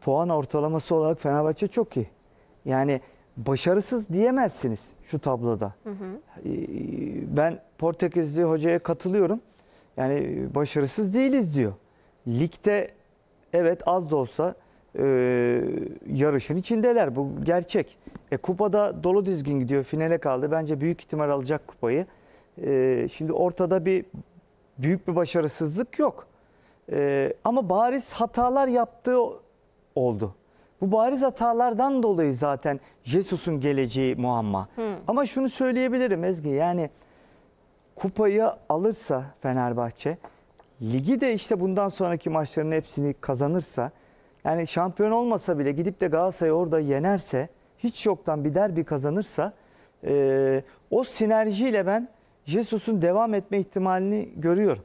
puan ortalaması olarak Fenerbahçe çok iyi. Yani başarısız diyemezsiniz şu tabloda. Hı hı. Ee, ben Portekizli hocaya katılıyorum. Yani başarısız değiliz diyor. Ligde evet az da olsa e, yarışın içindeler. Bu gerçek. E, kupada dolu dizgin gidiyor. Finale kaldı. Bence büyük ihtimal alacak kupayı. E, şimdi ortada bir büyük bir başarısızlık yok. E, ama bariz hatalar yaptığı oldu. Bu bariz hatalardan dolayı zaten Jesus'un geleceği muamma. Hmm. Ama şunu söyleyebilirim Ezgi yani kupayı alırsa Fenerbahçe ligi de işte bundan sonraki maçların hepsini kazanırsa yani şampiyon olmasa bile gidip de Galatasaray'ı orada yenerse hiç yoktan bir derbi kazanırsa e, o sinerjiyle ben Jesus'un devam etme ihtimalini görüyorum.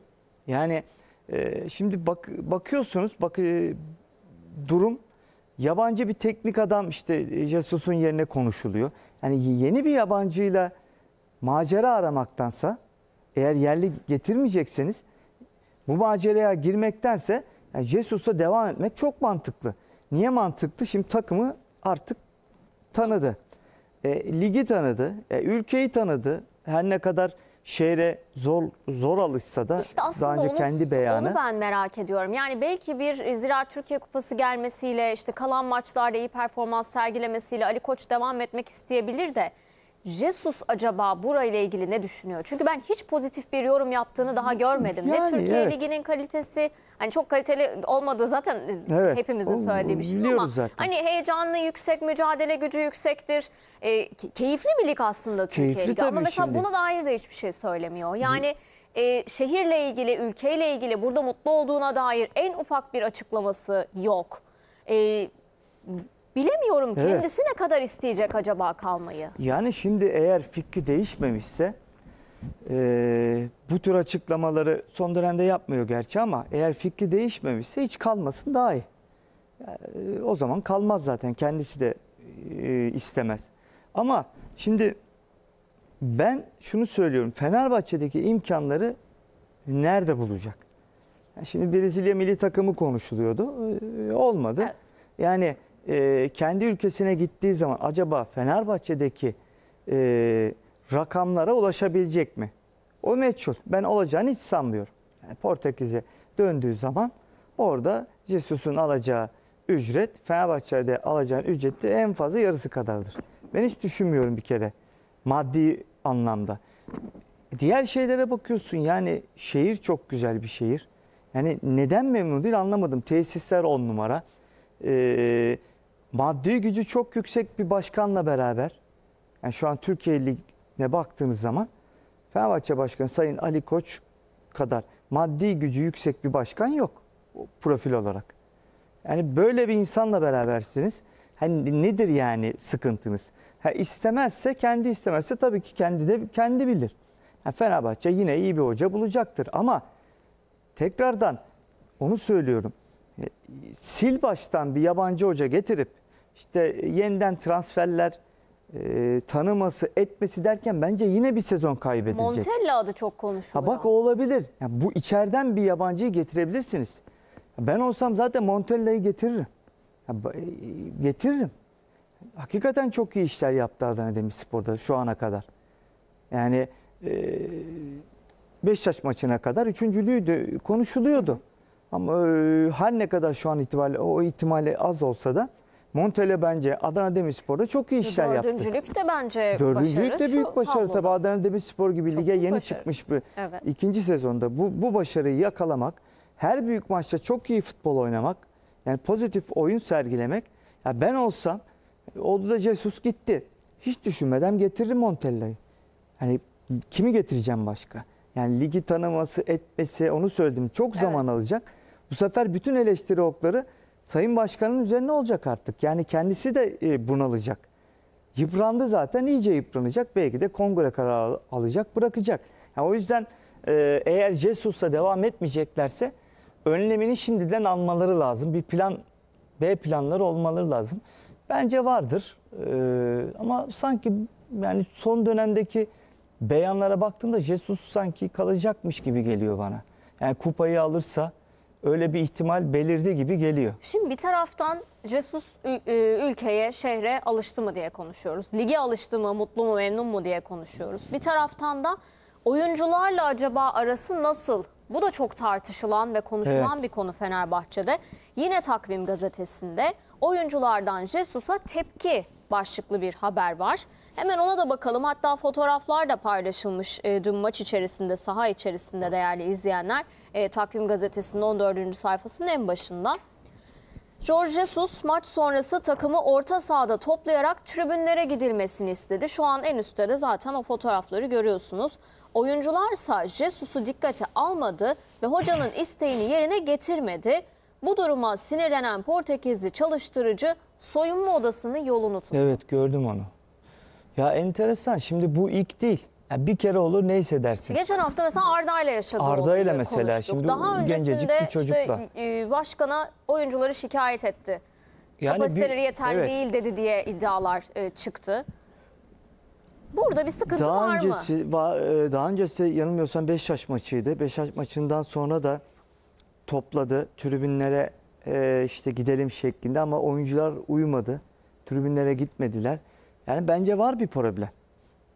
Yani e, şimdi bak, bakıyorsunuz bak, e, durum yabancı bir teknik adam işte e, Jesus'un yerine konuşuluyor. Yani yeni bir yabancıyla macera aramaktansa eğer yerli getirmeyecekseniz bu maceraya girmektense yani Jesus'a devam etmek çok mantıklı. Niye mantıklı? Şimdi takımı artık tanıdı. E, ligi tanıdı, e, ülkeyi tanıdı. Her ne kadar şehre zor zor alışsa da işte daha önce onu, kendi beyanı. Onu ben merak ediyorum. Yani belki bir e, Ziraat Türkiye Kupası gelmesiyle işte kalan maçlarda iyi performans sergilemesiyle Ali Koç devam etmek isteyebilir de Jesus acaba burayla ilgili ne düşünüyor? Çünkü ben hiç pozitif bir yorum yaptığını daha görmedim. Yani, ne Türkiye evet. Ligi'nin kalitesi hani çok kaliteli olmadığı zaten evet, hepimizin söylediği bir şey ama zaten. hani heyecanlı, yüksek, mücadele gücü yüksektir. E, keyifli bir lig aslında keyifli Türkiye Ligi ama mesela şimdi. buna dair de hiçbir şey söylemiyor. Yani e, şehirle ilgili, ülkeyle ilgili burada mutlu olduğuna dair en ufak bir açıklaması yok. E, Bilemiyorum evet. kendisi ne kadar isteyecek acaba kalmayı? Yani şimdi eğer fikri değişmemişse e, bu tür açıklamaları son dönemde yapmıyor gerçi ama eğer fikri değişmemişse hiç kalmasın daha iyi. Yani, e, o zaman kalmaz zaten kendisi de e, istemez. Ama şimdi ben şunu söylüyorum Fenerbahçe'deki imkanları nerede bulacak? Yani şimdi Brezilya milli takımı konuşuluyordu. E, olmadı. Evet. Yani e, kendi ülkesine gittiği zaman acaba Fenerbahçe'deki e, rakamlara ulaşabilecek mi? O meçhul. Ben olacağını hiç sanmıyorum. Yani Portekiz'e döndüğü zaman orada Jesus'un alacağı ücret Fenerbahçe'de alacağın ücretin en fazla yarısı kadardır. Ben hiç düşünmüyorum bir kere maddi anlamda. Diğer şeylere bakıyorsun yani şehir çok güzel bir şehir. Yani neden memnun değil anlamadım. Tesisler on numara. Ee, maddi gücü çok yüksek bir başkanla beraber yani şu an Türkiye Ligi'ne baktığınız zaman Fenerbahçe Başkanı Sayın Ali Koç kadar maddi gücü yüksek bir başkan yok profil olarak. Yani böyle bir insanla berabersiniz. Hani nedir yani sıkıntınız? Ha istemezse kendi istemezse tabii ki kendi de kendi bilir. Ha, Fenerbahçe yine iyi bir hoca bulacaktır ama tekrardan onu söylüyorum. E, sil baştan bir yabancı hoca getirip işte yeniden transferler e, tanıması etmesi derken bence yine bir sezon kaybedecek. Montella adı çok konuşuluyor. Ha bak o olabilir. Ya bu içeriden bir yabancıyı getirebilirsiniz. Ben olsam zaten Montella'yı getiririm. Ya, e, getiririm. Hakikaten çok iyi işler yaptı Adana Demirspor'da şu ana kadar. Yani e, Beşiktaş maçına kadar üçüncülüğüydü, konuşuluyordu. Ama e, her ne kadar şu an itibariyle o ihtimali az olsa da Montele bence Adana Demirspor'da çok iyi işler yaptı. Dördüncülük de bence Dördüncülük başarı, de büyük başarı. Tabii Adana Demirspor gibi çok lige yeni başarı. çıkmış bir evet. ikinci sezonda bu, bu başarıyı yakalamak, her büyük maçta çok iyi futbol oynamak, yani pozitif oyun sergilemek. Ya ben olsam oldu da Jesus gitti. Hiç düşünmeden getiririm Montella'yı. Hani kimi getireceğim başka? Yani ligi tanıması, etmesi onu söyledim. Çok zaman evet. alacak. Bu sefer bütün eleştiri okları Sayın Başkan'ın üzerine olacak artık. Yani kendisi de e, bunalacak. Yıprandı zaten iyice yıpranacak. Belki de kongre kararı alacak bırakacak. Yani o yüzden e, eğer Jesus'a devam etmeyeceklerse önlemini şimdiden almaları lazım. Bir plan B planları olmaları lazım. Bence vardır e, ama sanki yani son dönemdeki beyanlara baktığımda Jesus sanki kalacakmış gibi geliyor bana. Yani kupayı alırsa öyle bir ihtimal belirdi gibi geliyor. Şimdi bir taraftan Jesus ülkeye, şehre alıştı mı diye konuşuyoruz. Lige alıştı mı, mutlu mu, memnun mu diye konuşuyoruz. Bir taraftan da oyuncularla acaba arası nasıl? Bu da çok tartışılan ve konuşulan evet. bir konu Fenerbahçe'de. Yine Takvim Gazetesi'nde oyunculardan Jesus'a tepki başlıklı bir haber var. Hemen ona da bakalım. Hatta fotoğraflar da paylaşılmış e, dün maç içerisinde, saha içerisinde değerli izleyenler. E, Takvim Gazetesi'nin 14. sayfasının en başından. George Jesus maç sonrası takımı orta sahada toplayarak tribünlere gidilmesini istedi. Şu an en üstte de zaten o fotoğrafları görüyorsunuz. Oyuncularsa Jesus'u dikkate almadı ve hocanın isteğini yerine getirmedi. Bu duruma sinirlenen Portekizli çalıştırıcı soyunma odasını yolunu tuttu. Evet gördüm onu. Ya enteresan şimdi bu ilk değil. Yani bir kere olur neyse dersin. Geçen hafta mesela Arda ile yaşadı. Arda ile mesela şimdi Daha gencecik bir çocukla. Işte, başkana oyuncuları şikayet etti. Yani Kapasiteleri bir, yeterli evet. değil dedi diye iddialar e, çıktı. Burada bir sıkıntı daha var öncesi, mı? Var, e, daha öncesi yanılmıyorsam 5 yaş maçıydı. 5 yaş maçından sonra da topladı. Tribünlere e, işte gidelim şeklinde ama oyuncular uyumadı. Tribünlere gitmediler. Yani bence var bir problem.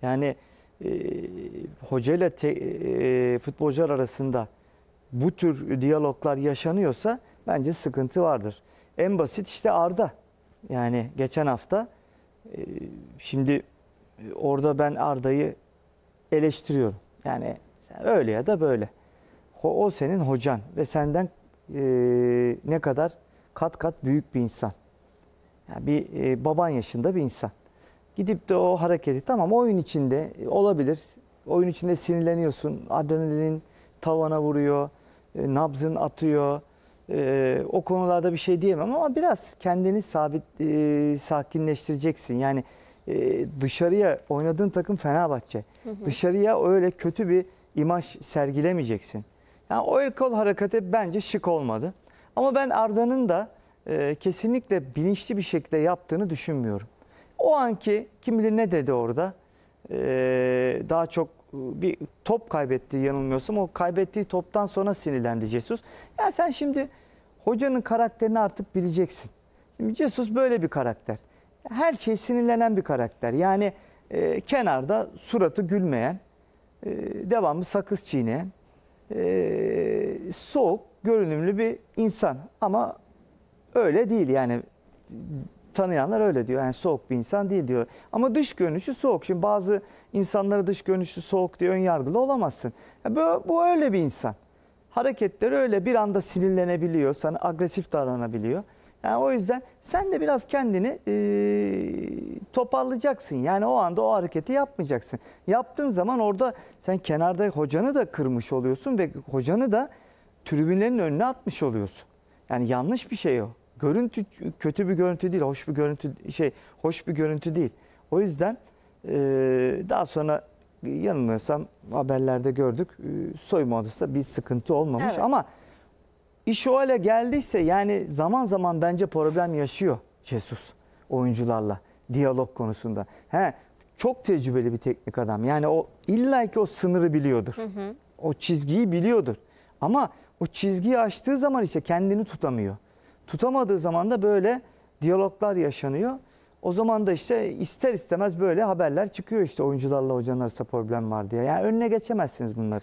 Yani e, hoca ile te, e, futbolcular arasında bu tür diyaloglar yaşanıyorsa bence sıkıntı vardır. En basit işte Arda. Yani geçen hafta e, şimdi e, orada ben Arda'yı eleştiriyorum. Yani öyle ya da böyle o senin hocan ve senden e, ne kadar kat kat büyük bir insan. Yani bir e, baban yaşında bir insan. Gidip de o hareketi tamam oyun içinde e, olabilir. Oyun içinde sinirleniyorsun. Adrenalin tavana vuruyor. E, nabzın atıyor. E, o konularda bir şey diyemem ama biraz kendini sabit e, sakinleştireceksin. Yani e, dışarıya oynadığın takım Fenerbahçe. Hı hı. Dışarıya öyle kötü bir imaj sergilemeyeceksin. Yani o el kol hareketi bence şık olmadı. Ama ben Arda'nın da e, kesinlikle bilinçli bir şekilde yaptığını düşünmüyorum. O anki kim bilir ne dedi orada. E, daha çok e, bir top kaybetti, yanılmıyorsam o kaybettiği toptan sonra sinirlendi Jesus. Ya yani sen şimdi hocanın karakterini artık bileceksin. Şimdi Jesus böyle bir karakter. Her şey sinirlenen bir karakter. Yani e, kenarda suratı gülmeyen, e, devamlı sakız çiğneyen, ee, soğuk, görünümlü bir insan. Ama öyle değil yani tanıyanlar öyle diyor. Yani soğuk bir insan değil diyor. Ama dış görünüşü soğuk. Şimdi bazı insanlara dış görünüşü soğuk diye ön yargılı olamazsın. Ya bu, bu öyle bir insan. Hareketleri öyle bir anda sinirlenebiliyor, sana agresif davranabiliyor. Yani o yüzden sen de biraz kendini e, toparlayacaksın. Yani o anda o hareketi yapmayacaksın. Yaptığın zaman orada sen kenarda hocanı da kırmış oluyorsun ve hocanı da tribünlerin önüne atmış oluyorsun. Yani yanlış bir şey o. Görüntü kötü bir görüntü değil, hoş bir görüntü şey, hoş bir görüntü değil. O yüzden e, daha sonra yanılmıyorsam haberlerde gördük. E, soyunma odasında bir sıkıntı olmamış evet. ama İş o hale geldiyse yani zaman zaman bence problem yaşıyor Jesus oyuncularla diyalog konusunda. He, çok tecrübeli bir teknik adam. Yani o illa ki o sınırı biliyordur. Hı hı. O çizgiyi biliyordur. Ama o çizgiyi aştığı zaman işte kendini tutamıyor. Tutamadığı zaman da böyle diyaloglar yaşanıyor. O zaman da işte ister istemez böyle haberler çıkıyor işte oyuncularla hocanın arasında problem var diye. Yani önüne geçemezsiniz bunları.